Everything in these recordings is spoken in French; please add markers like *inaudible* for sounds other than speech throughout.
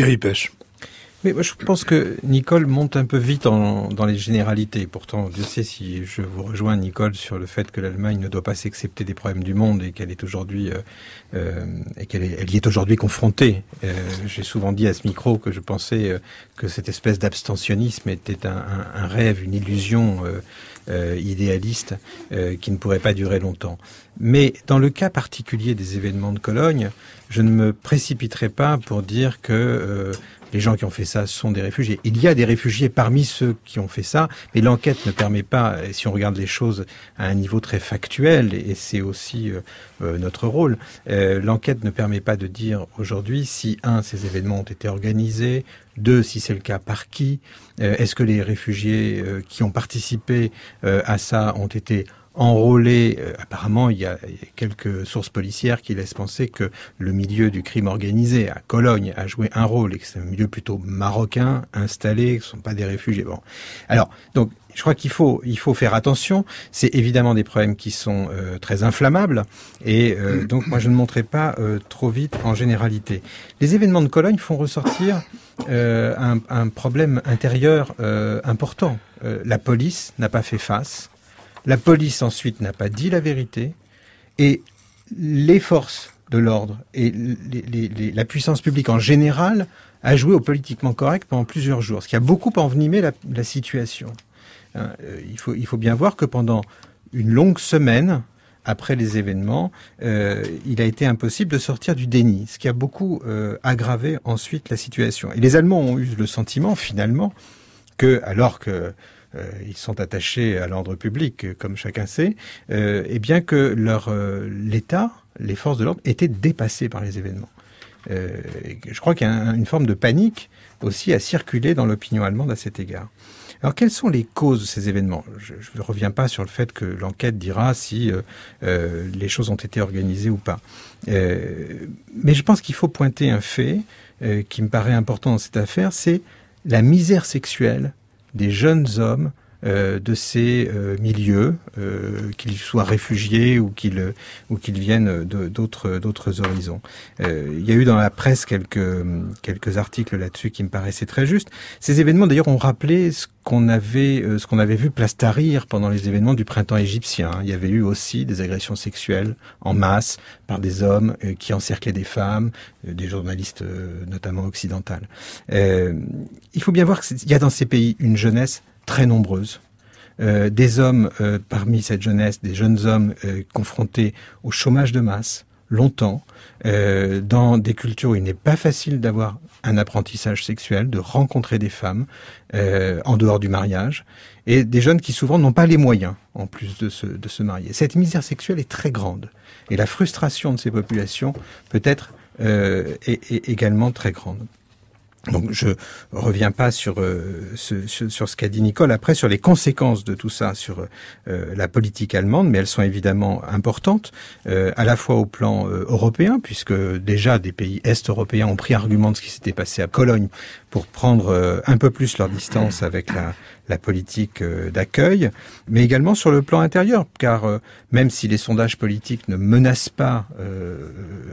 Terribles Mais je pense que Nicole monte un peu vite dans les généralités. Pourtant, je sais si je vous rejoins, Nicole, sur le fait que l'Allemagne ne doit pas s'accepter des problèmes du monde et qu'elle est aujourd'hui euh, euh, et qu'elle elle y est aujourd'hui confrontée. Euh, j'ai souvent dit à ce micro que je pensais que cette espèce d'abstentionnisme était un, rêve, une illusion idéaliste qui ne pourrait pas durer longtemps. Mais dans le cas particulier des événements de Cologne, je ne me précipiterai pas pour dire que les gens qui ont fait ça sont des réfugiés. Il y a des réfugiés parmi ceux qui ont fait ça, mais l'enquête ne permet pas, euh, si on regarde les choses à un niveau très factuel, et c'est aussi euh, euh, notre rôle, l'enquête ne permet pas de dire aujourd'hui si, un, ces événements ont été organisés, deux, si c'est le cas, par qui, est-ce que les réfugiés qui ont participé à ça ont été enrôlé. Euh, apparemment, il y a quelques sources policières qui laissent penser que le milieu du crime organisé à Cologne a joué un rôle et que c'est un milieu plutôt marocain installé, ce ne sont pas des réfugiés. Bon, alors donc je crois qu'il faut il faut faire attention. C'est évidemment des problèmes qui sont euh, très inflammables et euh, donc moi je ne montrerai pas trop vite en généralité. Les événements de Cologne font ressortir un, problème intérieur important. la police n'a pas fait face la police ensuite n'a pas dit la vérité et les forces de l'ordre et la puissance publique en général a joué au politiquement correct pendant plusieurs jours, ce qui a beaucoup envenimé la, situation. Hein, euh, il, faut, bien voir que pendant une longue semaine, après les événements, euh, il a été impossible de sortir du déni, ce qui a beaucoup euh, aggravé ensuite la situation. Et les Allemands ont eu le sentiment, finalement, que alors que euh, ils sont attachés à l'ordre public, euh, comme chacun sait, euh, et bien que leur l'État, les forces de l'ordre, étaient dépassées par les événements. je crois qu'il y a une forme de panique aussi à circuler dans l'opinion allemande à cet égard. Alors, quelles sont les causes de ces événements Je ne reviens pas sur le fait que l'enquête dira si les choses ont été organisées ou pas. mais je pense qu'il faut pointer un fait qui me paraît important dans cette affaire, c'est la misère sexuelle des jeunes hommes euh, de ces euh, milieux, euh, qu'ils soient réfugiés ou qu'ils ou qu'ils viennent d'autres d'autres horizons. il y a eu dans la presse quelques quelques articles là-dessus qui me paraissaient très justes. Ces événements d'ailleurs ont rappelé ce qu'on avait ce qu'on avait vu place Tahrir pendant les événements du printemps égyptien. Il y avait eu aussi des agressions sexuelles en masse par des hommes qui encerclaient des femmes, des journalistes notamment occidentales. il faut bien voir qu'il y a dans ces pays une jeunesse très nombreuses. Euh, des hommes euh, parmi cette jeunesse, des jeunes hommes euh, confrontés au chômage de masse longtemps, dans des cultures où il n'est pas facile d'avoir un apprentissage sexuel, de rencontrer des femmes en dehors du mariage, et des jeunes qui souvent n'ont pas les moyens en plus de se, marier. Cette misère sexuelle est très grande, et la frustration de ces populations peut être est également très grande. Donc je reviens pas sur euh, ce, sur, ce qu'a dit Nicole après sur les conséquences de tout ça sur euh, la politique allemande, mais elles sont évidemment importantes euh, à la fois au plan européen puisque déjà des pays est européens ont pris argument de ce qui s'était passé à Cologne pour prendre un peu plus leur distance avec la, la politique d'accueil, mais également sur le plan intérieur, car même si les sondages politiques ne menacent pas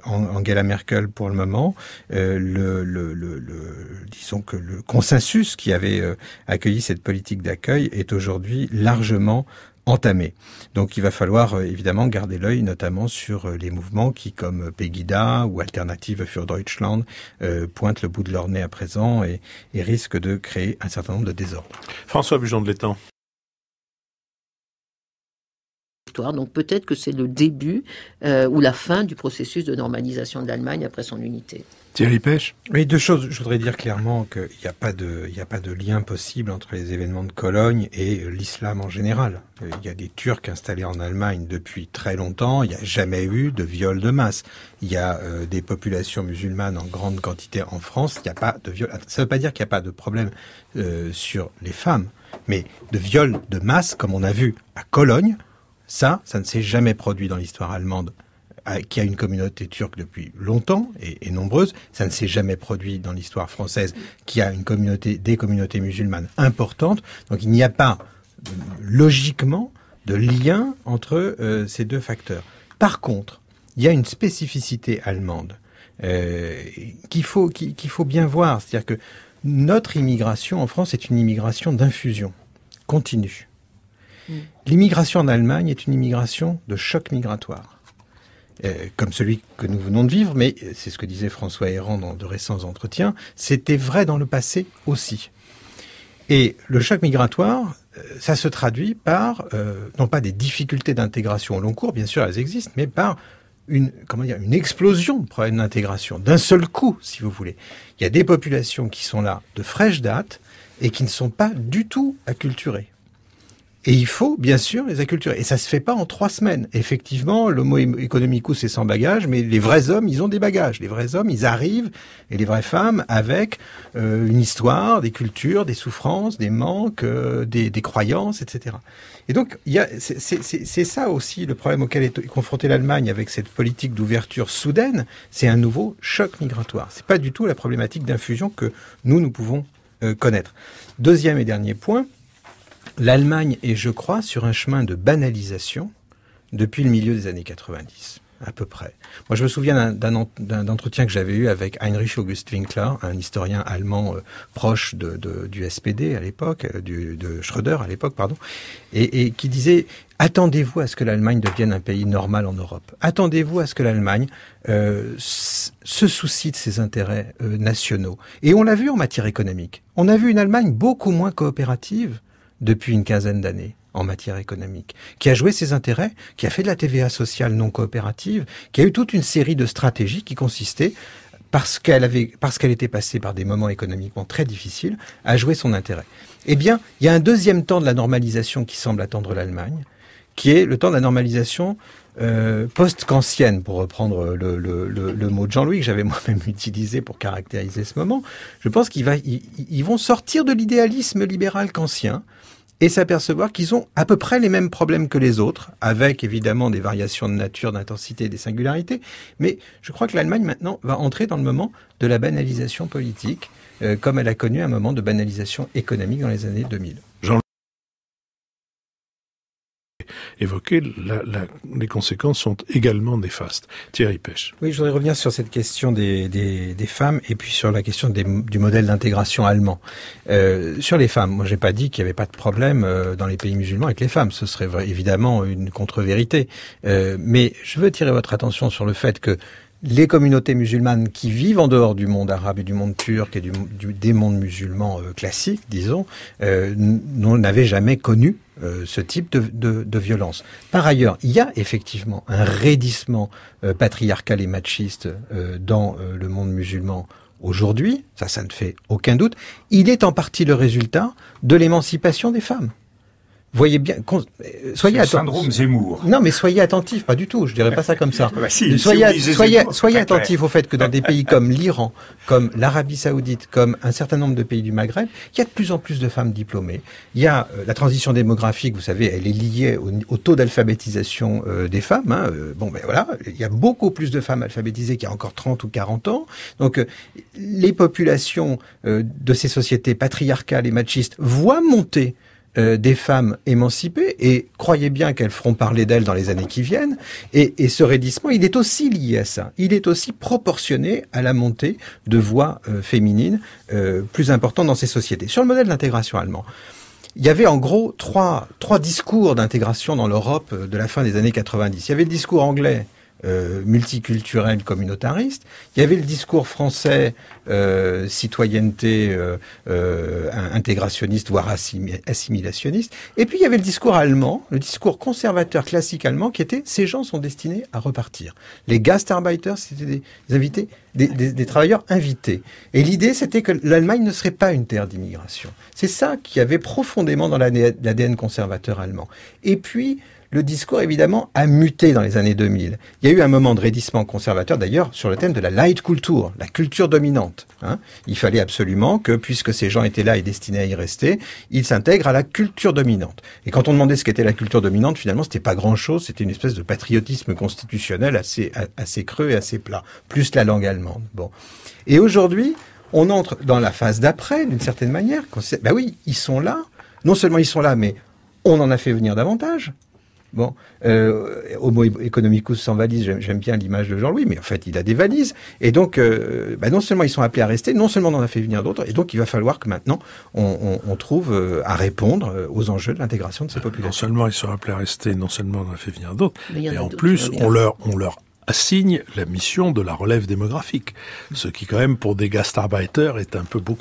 Angela Merkel pour le moment, le, le, le euh, disons que le consensus qui avait euh, accueilli cette politique d'accueil est aujourd'hui largement entamé. Donc il va falloir euh, évidemment garder l'œil notamment sur les mouvements qui, comme Pegida ou Alternative für Deutschland, pointent le bout de leur nez à présent et, risquent de créer un certain nombre de désordres. François Bujon de l'Étang. Donc peut-être que c'est le début ou la fin du processus de normalisation de l'Allemagne après son unité. Thierry Pêche Oui, deux choses. Je voudrais dire clairement qu'il n'y a, pas de, a pas de lien possible entre les événements de Cologne et l'islam en général. Il y a des Turcs installés en Allemagne depuis très longtemps. Il n'y a jamais eu de viol de masse. Il y a euh, des populations musulmanes en grande quantité en France. Il n'y a pas de viol. Ah, ça ne veut pas dire qu'il n'y a pas de problème euh, sur les femmes, mais de viol de masse, comme on a vu à Cologne, ça, ça ne s'est jamais produit dans l'histoire allemande. Euh, qui a une communauté turque depuis longtemps et, nombreuse. Ça ne s'est jamais produit dans l'histoire française, qui a une communauté, des communautés musulmanes importantes. Donc il n'y a pas logiquement de lien entre euh, ces deux facteurs. Par contre, il y a une spécificité allemande euh, qu'il faut, qu'il faut bien voir. C'est-à-dire que notre immigration en France est une immigration d'infusion continue. Mm. L'immigration en Allemagne est une immigration de choc migratoire. Euh, comme celui que nous venons de vivre, mais euh, c'est ce que disait François Héran dans de récents entretiens, c'était vrai dans le passé aussi. Et le choc migratoire, euh, ça se traduit par, non pas des difficultés d'intégration au long cours, bien sûr elles existent, mais par une, comment une explosion de problèmes d'intégration, d'un seul coup, si vous voulez. Il y a des populations qui sont là de fraîche date et qui ne sont pas du tout acculturées. Et il faut, bien sûr, les acculturer. Et ça se fait pas en trois semaines. Effectivement, l'homo economicus est sans bagages, mais les vrais hommes, ils ont des bagages. Les vrais hommes, ils arrivent, et les vraies femmes, avec euh, une histoire, des cultures, des souffrances, des manques, euh, des, croyances, etc. Et donc, c'est ça aussi le problème auquel est confrontée l'Allemagne avec cette politique d'ouverture soudaine. C'est un nouveau choc migratoire. C'est pas du tout la problématique d'infusion que nous, nous pouvons euh, connaître. Deuxième et dernier point, l'Allemagne est, je crois, sur un chemin de banalisation depuis le milieu des années 90 à peu près. Moi, je me souviens d'un entretien que j'avais eu avec Heinrich August Winkler, un historien allemand euh, proche de, du SPD à l'époque, euh, de Schröder à l'époque, pardon, et, et, qui disait attendez-vous à ce que l'Allemagne devienne un pays normal en Europe. Attendez-vous à ce que l'Allemagne euh, se soucie de ses intérêts nationaux. Et on l'a vu en matière économique. On a vu une Allemagne beaucoup moins coopérative depuis une quinzaine d'années en matière économique, qui a joué ses intérêts, qui a fait de la TVA sociale non coopérative, qui a eu toute une série de stratégies qui consistaient parce qu'elle avait, parce qu'elle était passée par des moments économiquement très difficiles, à jouer son intérêt. Eh bien, il y a un deuxième temps de la normalisation qui semble attendre l'Allemagne, qui est le temps de la normalisation euh, post cancienne pour reprendre le, mot de Jean-Louis que j'avais *laughs* moi-même utilisé pour caractériser ce moment, je pense qu'ils ils vont sortir de l'idéalisme libéral kantien et s'apercevoir qu'ils ont à peu près les mêmes problèmes que les autres, avec évidemment des variations de nature, d'intensité et des singularités. Mais je crois que l'Allemagne maintenant va entrer dans le moment de la banalisation politique, euh, comme elle a connu un moment de banalisation économique dans les années 2000. évoquées, les conséquences sont également néfastes. Thierry Pêche. Oui, je voudrais revenir sur cette question des, femmes et puis sur la question du modèle d'intégration allemand. Euh, sur les femmes, moi j'ai pas dit qu'il n'y avait pas de problème euh, dans les pays musulmans avec les femmes, ce serait évidemment une contre-vérité. Euh, mais je veux tirer votre attention sur le fait que les communautés musulmanes qui vivent en dehors du monde arabe et du monde turc et du, des mondes musulmans classiques, disons, euh, n'avaient jamais connu euh, ce type de, de, violence. Par ailleurs, il y a effectivement un raidissement euh, patriarcal et machiste euh, dans le monde musulman aujourd'hui, ça ça ne fait aucun doute, il est en partie le résultat de l'émancipation des femmes voyez bien, euh, soyez Syndrome Zemmour. Non, mais soyez attentif pas du tout. Je dirais pas ça comme ça. Ah bah soyez, soyez, soyez attentifs au fait que dans des pays comme l'Iran, comme l'Arabie Saoudite, comme un certain nombre de pays du Maghreb, il y a de plus en plus de femmes diplômées. Il y a euh, la transition démographique, vous savez, elle est liée au, taux d'alphabétisation euh, des femmes. Hein, bon, ben voilà, il y a beaucoup plus de femmes alphabétisées qu'il y a encore 30 ou 40 ans. Donc, les populations de ces sociétés patriarcales et machistes voient monter euh, des femmes émancipées, et croyez bien qu'elles feront parler d'elles dans les années qui viennent, et, ce raidissement, il est aussi lié à ça, il est aussi proportionné à la montée de voix euh, féminines euh, plus importantes dans ces sociétés. Sur le modèle d'intégration allemand. il y avait en gros trois, trois discours d'intégration dans l'Europe de la fin des années 90. Il y avait le discours anglais euh, multiculturel communautariste. Il y avait le discours français euh, citoyenneté euh, intégrationniste, voire assimilationniste. Et puis il y avait le discours allemand, le discours conservateur classique allemand, qui était ces gens sont destinés à repartir. Les Gastarbeiter, c'était des invités, des, travailleurs invités. Et l'idée, c'était que l'Allemagne ne serait pas une terre d'immigration. C'est ça qui avait profondément dans l'ADN conservateur allemand. Et puis le discours évidemment a muté dans les années 2000. Il y a eu un moment de raidissement conservateur d'ailleurs sur le thème de la light culture, la culture dominante. Hein. Il fallait absolument que, puisque ces gens étaient là et destinés à y rester, ils s'intègrent à la culture dominante. Et quand on demandait ce qu'était la culture dominante, finalement, c'était pas grand-chose, c'était une espèce de patriotisme constitutionnel assez, assez creux et assez plat, plus la langue allemande. Bon. Et aujourd'hui, on entre dans la phase d'après, d'une certaine manière. Ben oui, ils sont là. Non seulement ils sont là, mais on en a fait venir davantage. Bon, euh, Homo economicus sans valise, j'aime bien l'image de Jean-Louis, mais en fait, il a des valises. Et donc, euh, bah, non seulement ils sont appelés à rester, non seulement on en a fait venir d'autres, et donc il va falloir que maintenant, on, trouve euh, à répondre aux enjeux de l'intégration de ces populations. Non seulement ils sont appelés à rester, non seulement on en a fait venir d'autres, mais, en plus, on leur, assigne la mission de la relève démographique. Ce qui, quand même, pour des gastarbeiter, est un peu beaucoup.